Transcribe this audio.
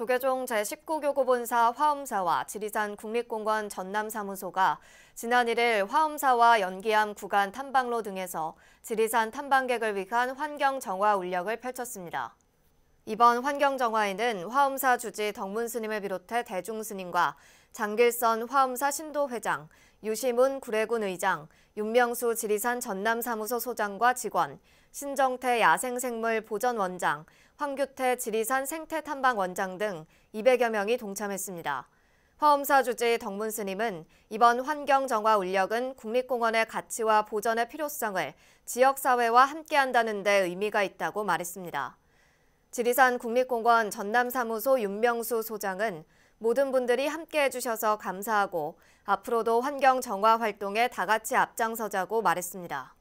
조계종 제19교구본사 화엄사와 지리산 국립공원 전남사무소가 지난 1일 화엄사와 연기암 구간 탐방로 등에서 지리산 탐방객을 위한 환경 정화 운력을 펼쳤습니다. 이번 환경정화에는 화엄사 주지 덕문스님을 비롯해 대중스님과 장길선 화엄사 신도회장, 유시문 구례군 의장, 윤명수 지리산 전남사무소 소장과 직원, 신정태 야생생물 보전원장, 황규태 지리산 생태탐방원장 등 200여 명이 동참했습니다. 화엄사 주지 덕문 스님은 이번 환경정화 운력은 국립공원의 가치와 보전의 필요성을 지역사회와 함께한다는 데 의미가 있다고 말했습니다. 지리산 국립공원 전남사무소 윤명수 소장은 모든 분들이 함께 해주셔서 감사하고 앞으로도 환경 정화 활동에 다 같이 앞장서자고 말했습니다.